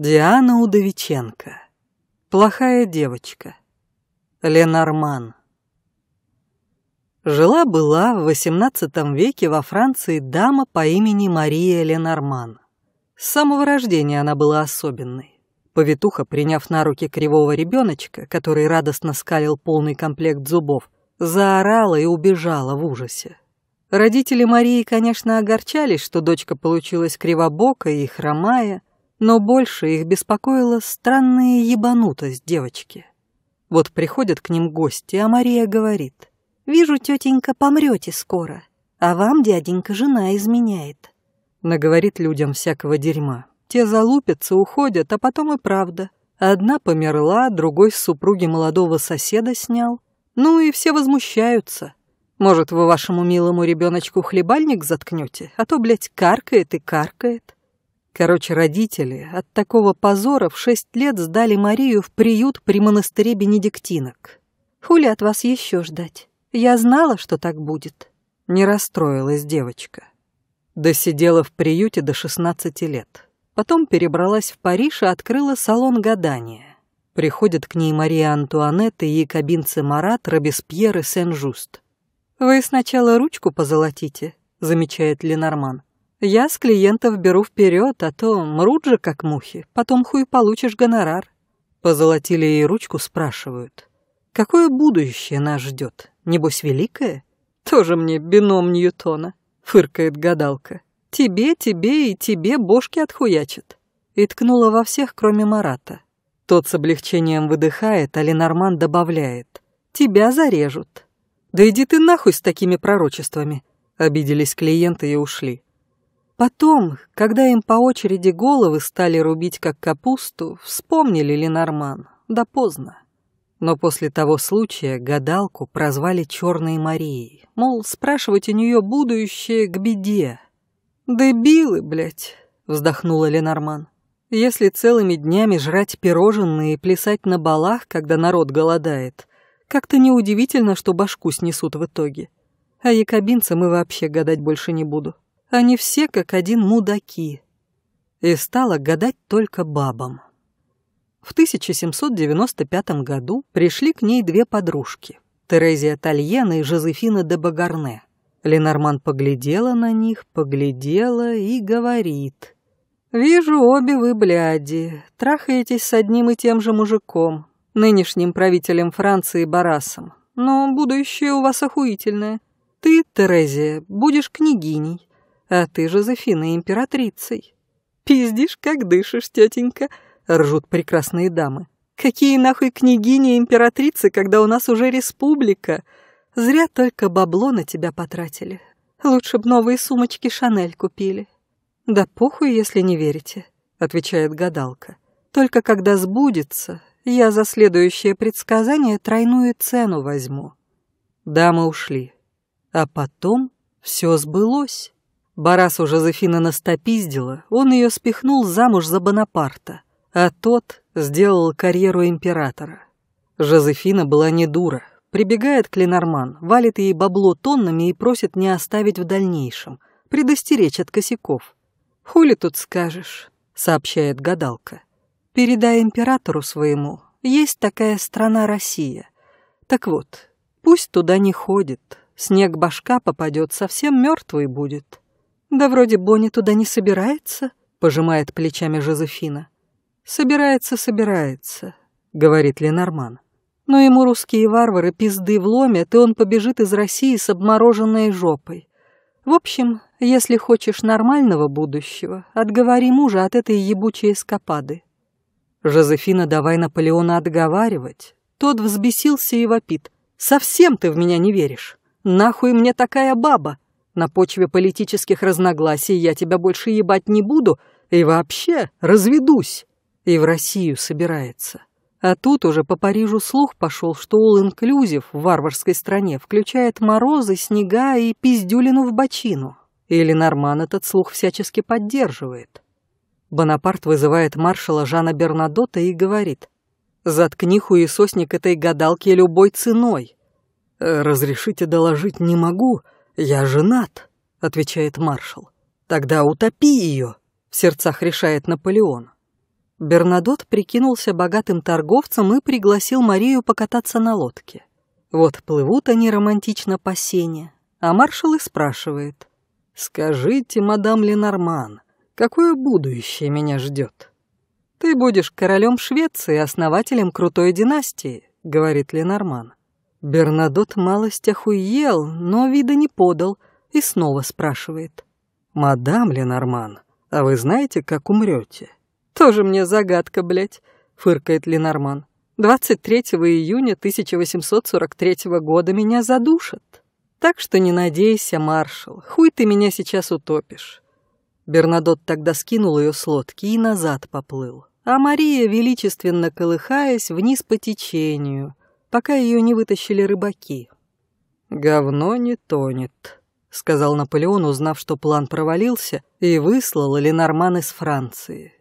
Диана Удовиченко. Плохая девочка. Ленорман. Жила-была в XVIII веке во Франции дама по имени Мария Ленорман. С самого рождения она была особенной. Повитуха, приняв на руки кривого ребеночка, который радостно скалил полный комплект зубов, заорала и убежала в ужасе. Родители Марии, конечно, огорчались, что дочка получилась кривобокая и хромая, но больше их беспокоила странная ебанутость девочки. Вот приходят к ним гости, а Мария говорит. «Вижу, тетенька, помрете скоро, а вам, дяденька, жена изменяет». Наговорит людям всякого дерьма. Те залупятся, уходят, а потом и правда. Одна померла, другой с супруги молодого соседа снял. Ну и все возмущаются. Может, вы вашему милому ребеночку хлебальник заткнете, а то, блядь, каркает и каркает. Короче, родители от такого позора в шесть лет сдали Марию в приют при монастыре бенедиктинок. Хули от вас еще ждать? Я знала, что так будет. Не расстроилась девочка. Досидела в приюте до 16 лет. Потом перебралась в Париж и открыла салон гадания. Приходят к ней Мария Антуанетта и Кабинцы Марат, Робеспьер и Сен-Жуст. «Вы сначала ручку позолотите», — замечает Ленорман. Я с клиентов беру вперед, а то мрут же как мухи, потом хуй получишь гонорар. Позолотили ей ручку, спрашивают. Какое будущее нас ждет? Небось, великое? Тоже мне бином Ньютона, фыркает гадалка. Тебе, тебе и тебе бошки отхуячат. И ткнула во всех, кроме Марата. Тот с облегчением выдыхает, а Ленорман добавляет. Тебя зарежут. Да иди ты нахуй с такими пророчествами. Обиделись клиенты и ушли. Потом, когда им по очереди головы стали рубить как капусту, вспомнили Ленорман, да поздно. Но после того случая гадалку прозвали Черной Марией, мол, спрашивать у нее будущее к беде. «Дебилы, блядь!» — вздохнула Ленорман. «Если целыми днями жрать пирожные и плясать на балах, когда народ голодает, как-то неудивительно, что башку снесут в итоге. А якобинцам и вообще гадать больше не буду». Они все как один мудаки. И стала гадать только бабам. В 1795 году пришли к ней две подружки – Терезия Тальена и Жозефина де Багарне. Ленорман поглядела на них, поглядела и говорит. «Вижу, обе вы бляди, трахаетесь с одним и тем же мужиком, нынешним правителем Франции Барасом, но будущее у вас охуительное. Ты, Терезия, будешь княгиней, а ты, Жозефина, императрицей. Пиздишь, как дышишь, тетенька, ржут прекрасные дамы. Какие нахуй княгини и императрицы, когда у нас уже республика? Зря только бабло на тебя потратили. Лучше б новые сумочки Шанель купили. Да похуй, если не верите, отвечает гадалка. Только когда сбудется, я за следующее предсказание тройную цену возьму. Дамы ушли. А потом все сбылось. Барас уже Жозефина настопиздила, он ее спихнул замуж за Бонапарта, а тот сделал карьеру императора. Жозефина была не дура. Прибегает к Ленорман, валит ей бабло тоннами и просит не оставить в дальнейшем, предостеречь от косяков. «Хули тут скажешь», — сообщает гадалка. «Передай императору своему, есть такая страна Россия. Так вот, пусть туда не ходит, снег башка попадет, совсем мертвый будет». «Да вроде Бонни туда не собирается», — пожимает плечами Жозефина. «Собирается, собирается», — говорит Ленорман. «Но ему русские варвары пизды вломят, и он побежит из России с обмороженной жопой. В общем, если хочешь нормального будущего, отговори мужа от этой ебучей эскапады». «Жозефина, давай Наполеона отговаривать». Тот взбесился и вопит. «Совсем ты в меня не веришь! Нахуй мне такая баба! На почве политических разногласий я тебя больше ебать не буду и вообще разведусь. И в Россию собирается. А тут уже по Парижу слух пошел, что all-inclusive в варварской стране включает морозы, снега и пиздюлину в бочину. Или Норман этот слух всячески поддерживает. Бонапарт вызывает маршала Жана Бернадота и говорит, «Заткни хуесосник этой гадалки любой ценой». «Э, «Разрешите доложить не могу», «Я женат», — отвечает маршал. «Тогда утопи ее», — в сердцах решает Наполеон. Бернадот прикинулся богатым торговцем и пригласил Марию покататься на лодке. Вот плывут они романтично по сене, а маршал и спрашивает. «Скажите, мадам Ленорман, какое будущее меня ждет?» «Ты будешь королем Швеции, основателем крутой династии», — говорит Ленорман. Бернадот малость охуел, но вида не подал и снова спрашивает. «Мадам Ленорман, а вы знаете, как умрете?» «Тоже мне загадка, блядь», — фыркает Ленорман. «23 июня 1843 года меня задушат. Так что не надейся, маршал, хуй ты меня сейчас утопишь». Бернадот тогда скинул ее с лодки и назад поплыл, а Мария, величественно колыхаясь, вниз по течению — пока ее не вытащили рыбаки. «Говно не тонет», — сказал Наполеон, узнав, что план провалился, и выслал Ленорман из Франции.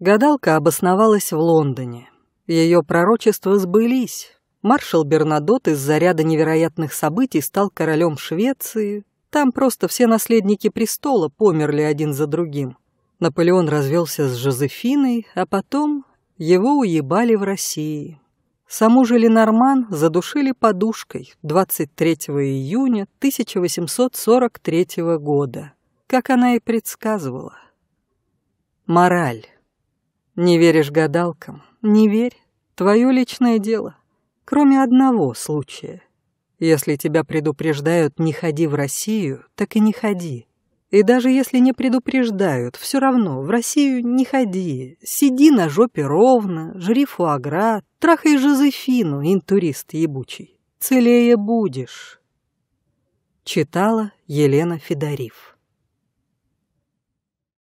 Гадалка обосновалась в Лондоне. Ее пророчества сбылись. Маршал Бернадот из заряда невероятных событий стал королем Швеции. Там просто все наследники престола померли один за другим. Наполеон развелся с Жозефиной, а потом его уебали в России. Саму же Ленорман задушили подушкой 23 июня 1843 года, как она и предсказывала. Мораль. Не веришь гадалкам? Не верь. Твое личное дело. Кроме одного случая. Если тебя предупреждают «не ходи в Россию», так и не ходи. И даже если не предупреждают, все равно в Россию не ходи. Сиди на жопе ровно, жри фуагра, трахай Жозефину, интурист ебучий. Целее будешь. Читала Елена Федориф.